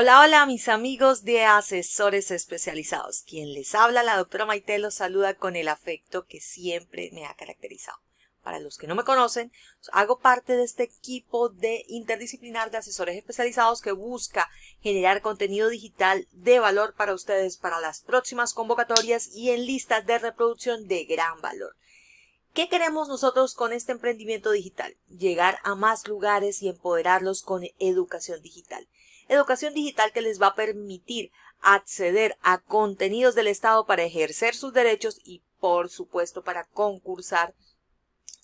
Hola, hola mis amigos de asesores especializados. Quien les habla, la doctora Maite, los saluda con el afecto que siempre me ha caracterizado. Para los que no me conocen, hago parte de este equipo de interdisciplinar de asesores especializados que busca generar contenido digital de valor para ustedes para las próximas convocatorias y en listas de reproducción de gran valor. ¿Qué queremos nosotros con este emprendimiento digital? Llegar a más lugares y empoderarlos con educación digital educación digital que les va a permitir acceder a contenidos del Estado para ejercer sus derechos y por supuesto para concursar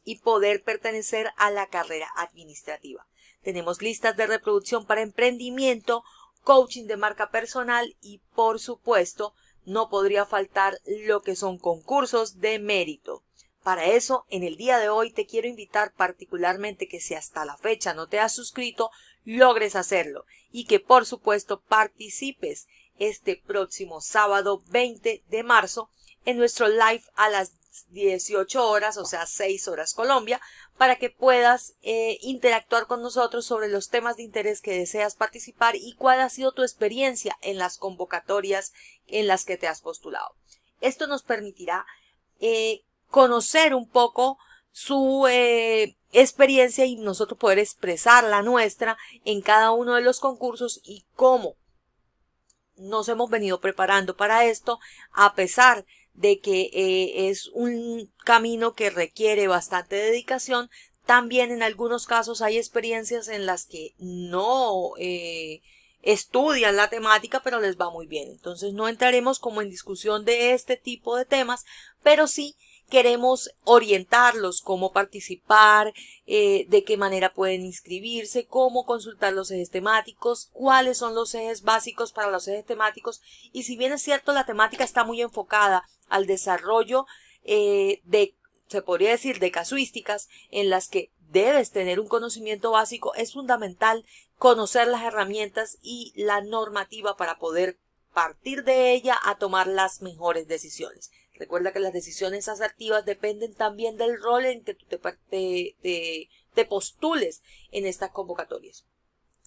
y poder pertenecer a la carrera administrativa. Tenemos listas de reproducción para emprendimiento, coaching de marca personal y por supuesto no podría faltar lo que son concursos de mérito. Para eso, en el día de hoy te quiero invitar particularmente que si hasta la fecha no te has suscrito, logres hacerlo y que por supuesto participes este próximo sábado 20 de marzo en nuestro live a las 18 horas, o sea 6 horas Colombia, para que puedas eh, interactuar con nosotros sobre los temas de interés que deseas participar y cuál ha sido tu experiencia en las convocatorias en las que te has postulado. Esto nos permitirá eh, conocer un poco su eh, experiencia y nosotros poder expresar la nuestra en cada uno de los concursos y cómo nos hemos venido preparando para esto, a pesar de que eh, es un camino que requiere bastante dedicación, también en algunos casos hay experiencias en las que no eh, estudian la temática, pero les va muy bien. Entonces no entraremos como en discusión de este tipo de temas, pero sí queremos orientarlos cómo participar, eh, de qué manera pueden inscribirse, cómo consultar los ejes temáticos, cuáles son los ejes básicos para los ejes temáticos. Y si bien es cierto, la temática está muy enfocada al desarrollo eh, de, se podría decir, de casuísticas en las que debes tener un conocimiento básico, es fundamental conocer las herramientas y la normativa para poder partir de ella a tomar las mejores decisiones. Recuerda que las decisiones asertivas dependen también del rol en que tú te, postules en estas convocatorias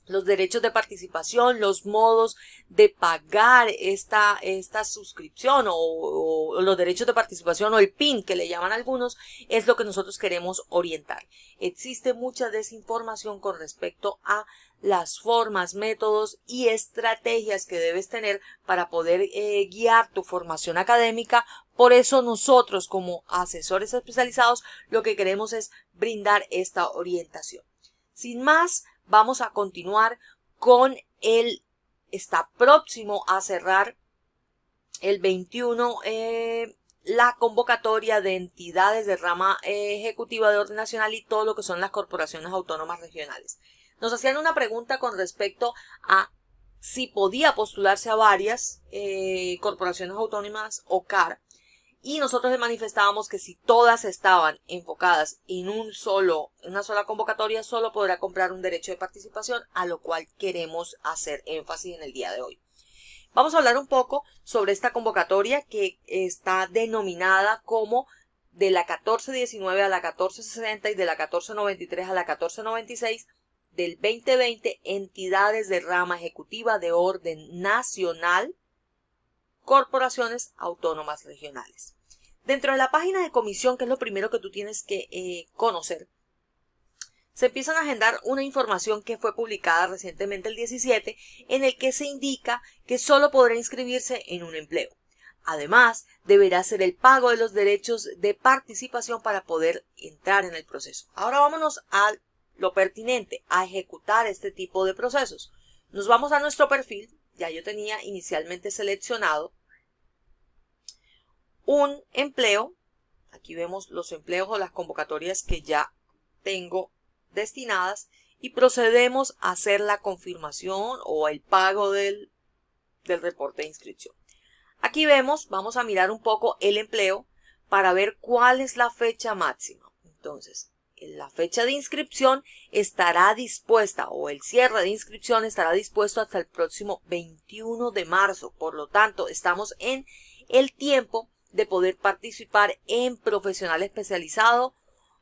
los derechos de participación, los modos de pagar esta, esta suscripción o, los derechos de participación o el PIN que le llaman algunos, es lo que nosotros queremos orientar. Existe mucha desinformación con respecto a las formas, métodos y estrategias que debes tener para poder eh, guiar tu formación académica. Por eso nosotros como asesores especializados lo que queremos es brindar esta orientación. Sin más, vamos a continuar con el, está próximo a cerrar el 21 eh, la convocatoria de entidades de rama eh, ejecutiva de orden nacional y todo lo que son las corporaciones autónomas regionales. Nos hacían una pregunta con respecto a si podía postularse a varias eh, corporaciones autónomas o CAR y nosotros le manifestábamos que si todas estaban enfocadas en un solo, una sola convocatoria, solo podrá comprar un derecho de participación, a lo cual queremos hacer énfasis en el día de hoy. Vamos a hablar un poco sobre esta convocatoria que está denominada como de la 1419 a la 1460 y de la 1493 a la 1496 del 2020 entidades de rama ejecutiva de orden nacional corporaciones autónomas regionales. Dentro de la página de comisión, que es lo primero que tú tienes que eh, conocer, se empiezan a agendar una información que fue publicada recientemente el 17, en el que se indica que solo podrá inscribirse en un empleo. Además, deberá ser el pago de los derechos de participación para poder entrar en el proceso. Ahora vámonos a lo pertinente, a ejecutar este tipo de procesos. Nos vamos a nuestro perfil, ya yo tenía inicialmente seleccionado un empleo, aquí vemos los empleos o las convocatorias que ya tengo destinadas y procedemos a hacer la confirmación o el pago del, reporte de inscripción. Aquí vemos, vamos a mirar un poco el empleo para ver cuál es la fecha máxima. Entonces, la fecha de inscripción estará dispuesta o el cierre de inscripción estará dispuesto hasta el próximo 21 de marzo. Por lo tanto, estamos en el tiempo de poder participar en profesional especializado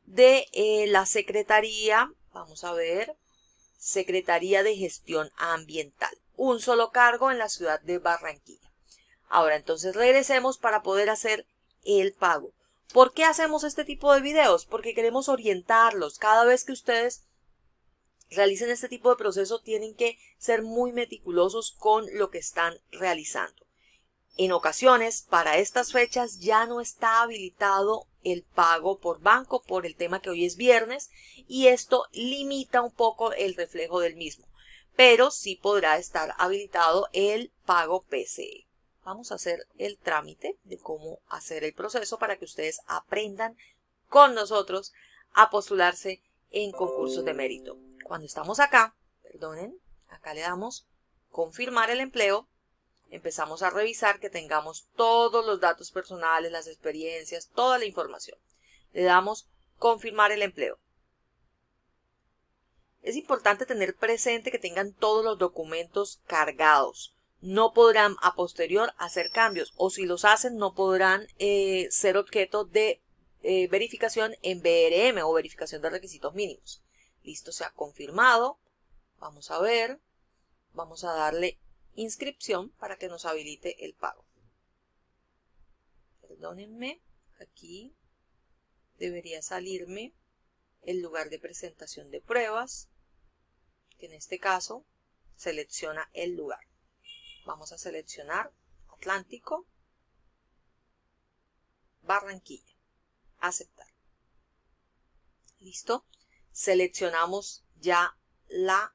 de eh, la Secretaría, vamos a ver, Secretaría de Gestión Ambiental. Un solo cargo en la ciudad de Barranquilla. Ahora entonces regresemos para poder hacer el pago. ¿Por qué hacemos este tipo de videos? Porque queremos orientarlos. Cada vez que ustedes realicen este tipo de proceso tienen que ser muy meticulosos con lo que están realizando. En ocasiones, para estas fechas ya no está habilitado el pago por banco por el tema que hoy es viernes y esto limita un poco el reflejo del mismo, pero sí podrá estar habilitado el pago PCE. Vamos a hacer el trámite de cómo hacer el proceso para que ustedes aprendan con nosotros a postularse en concursos de mérito. Cuando estamos acá, perdonen, acá le damos confirmar el empleo empezamos a revisar que tengamos todos los datos personales, las experiencias, toda la información. Le damos confirmar el empleo. Es importante tener presente que tengan todos los documentos cargados. No podrán a posterior hacer cambios o si los hacen no podrán eh, ser objeto de eh, verificación en BRM o verificación de requisitos mínimos. Listo, se ha confirmado. Vamos a ver. Vamos a darle inscripción para que nos habilite el pago. Perdónenme, aquí debería salirme el lugar de presentación de pruebas, que en este caso selecciona el lugar. Vamos a seleccionar Atlántico, Barranquilla. Aceptar. ¿Listo? Seleccionamos ya la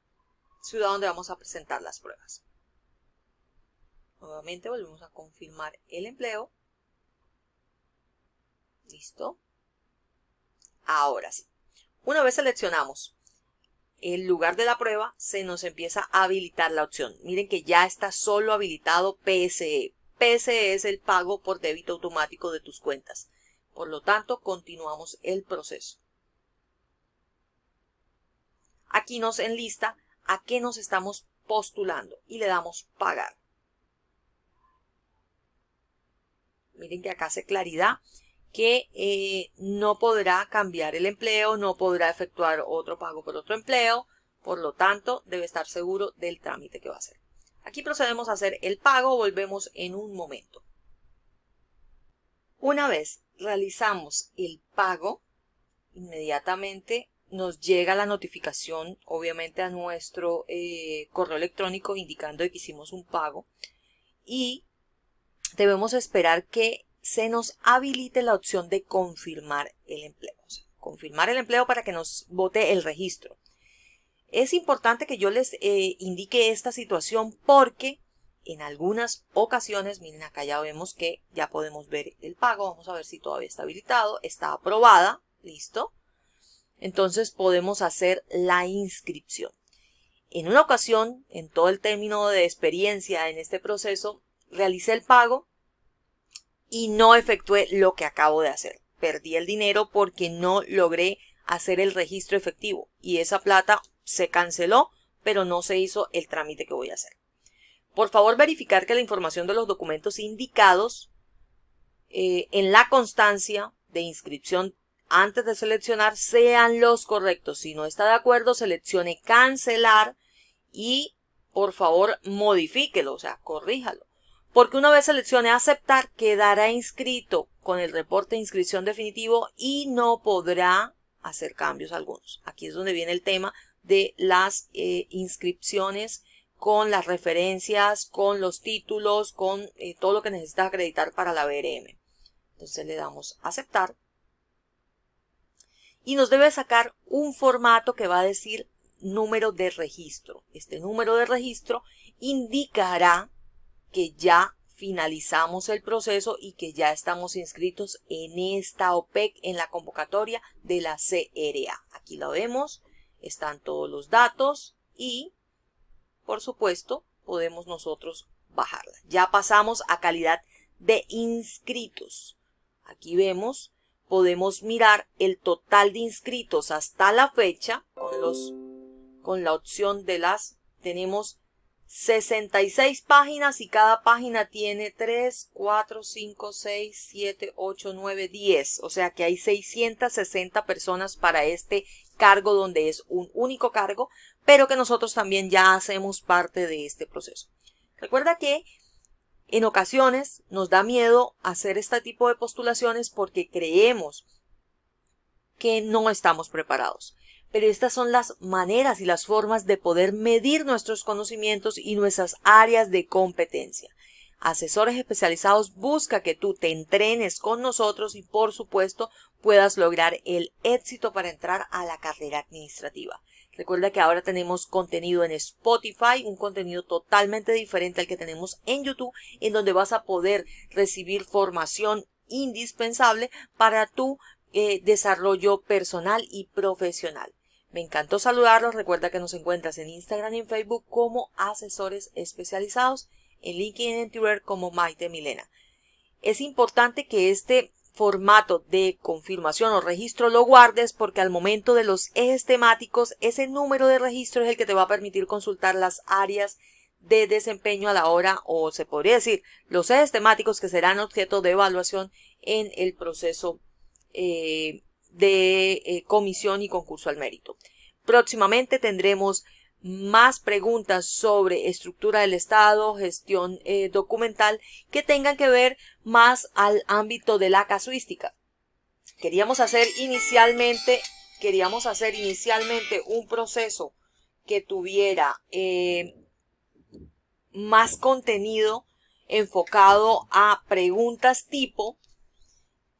ciudad donde vamos a presentar las pruebas. Nuevamente volvemos a confirmar el empleo. Listo. Ahora sí. Una vez seleccionamos el lugar de la prueba, se nos empieza a habilitar la opción. Miren que ya está solo habilitado PSE. PSE es el pago por débito automático de tus cuentas. Por lo tanto, continuamos el proceso. Aquí nos enlista a qué nos estamos postulando y le damos pagar. miren que acá hace claridad que eh, no podrá cambiar el empleo, no podrá efectuar otro pago por otro empleo, por lo tanto debe estar seguro del trámite que va a hacer. Aquí procedemos a hacer el pago, volvemos en un momento. Una vez realizamos el pago, inmediatamente nos llega la notificación, obviamente, a nuestro eh, correo electrónico indicando que hicimos un pago. Y debemos esperar que se nos habilite la opción de confirmar el empleo. O sea, confirmar el empleo para que nos vote el registro. Es importante que yo les eh, indique esta situación porque en algunas ocasiones, miren acá ya vemos que ya podemos ver el pago, vamos a ver si todavía está habilitado, está aprobada, listo. Entonces podemos hacer la inscripción. En una ocasión, en todo el término de experiencia en este proceso, realicé el pago y no efectué lo que acabo de hacer. Perdí el dinero porque no logré hacer el registro efectivo y esa plata se canceló, pero no se hizo el trámite que voy a hacer. Por favor, verificar que la información de los documentos indicados eh, en la constancia de inscripción antes de seleccionar sean los correctos. Si no está de acuerdo, seleccione cancelar y por favor modifíquelo, o sea, corríjalo porque una vez seleccione aceptar quedará inscrito con el reporte de inscripción definitivo y no podrá hacer cambios algunos. Aquí es donde viene el tema de las eh, inscripciones con las referencias, con los títulos, con eh, todo lo que necesita acreditar para la BRM. Entonces le damos aceptar y nos debe sacar un formato que va a decir número de registro. Este número de registro indicará que ya finalizamos el proceso y que ya estamos inscritos en esta OPEC, en la convocatoria de la CRA. Aquí lo vemos, están todos los datos y, por supuesto, podemos nosotros bajarla. Ya pasamos a calidad de inscritos. Aquí vemos, podemos mirar el total de inscritos hasta la fecha con, los, con la opción de las, tenemos 66 páginas y cada página tiene 3, 4, 5, 6, 7, 8, 9, 10. O sea que hay 660 personas para este cargo donde es un único cargo, pero que nosotros también ya hacemos parte de este proceso. Recuerda que en ocasiones nos da miedo hacer este tipo de postulaciones porque creemos que no estamos preparados pero estas son las maneras y las formas de poder medir nuestros conocimientos y nuestras áreas de competencia. Asesores especializados busca que tú te entrenes con nosotros y por supuesto puedas lograr el éxito para entrar a la carrera administrativa. Recuerda que ahora tenemos contenido en Spotify, un contenido totalmente diferente al que tenemos en YouTube, en donde vas a poder recibir formación indispensable para tu eh, desarrollo personal y profesional. Me encantó saludarlos. Recuerda que nos encuentras en Instagram y en Facebook como asesores especializados, en LinkedIn y Twitter como Maite Milena. Es importante que este formato de confirmación o registro lo guardes porque al momento de los ejes temáticos ese número de registro es el que te va a permitir consultar las áreas de desempeño a la hora o se podría decir los ejes temáticos que serán objeto de evaluación en el proceso eh, de eh, comisión y concurso al mérito. Próximamente tendremos más preguntas sobre estructura del Estado, gestión eh, documental, que tengan que ver más al ámbito de la casuística. Queríamos hacer inicialmente, queríamos hacer inicialmente un proceso que tuviera eh, más contenido enfocado a preguntas tipo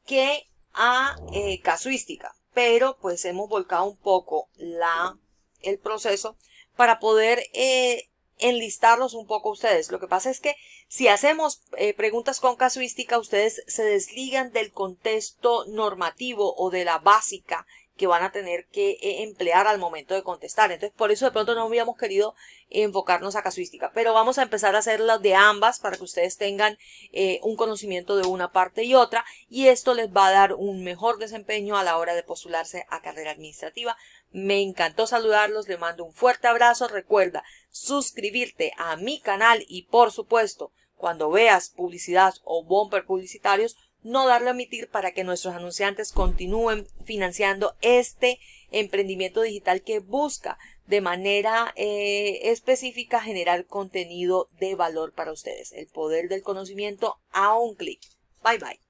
que a eh, casuística, pero pues hemos volcado un poco la, el proceso para poder eh, enlistarlos un poco ustedes. Lo que pasa es que si hacemos eh, preguntas con casuística, ustedes se desligan del contexto normativo o de la básica que van a tener que eh, emplear al momento de contestar. Entonces, por eso de pronto no habíamos querido enfocarnos a casuística, pero vamos a empezar a hacerlas de ambas para que ustedes tengan eh, un conocimiento de una parte y otra y esto les va a dar un mejor desempeño a la hora de postularse a carrera administrativa. Me encantó saludarlos, les mando un fuerte abrazo. Recuerda suscribirte a mi canal y por supuesto, cuando veas publicidad o bumper publicitarios, no darlo a emitir para que nuestros anunciantes continúen financiando este emprendimiento digital que busca de manera eh, específica generar contenido de valor para ustedes. El poder del conocimiento a un clic. Bye bye.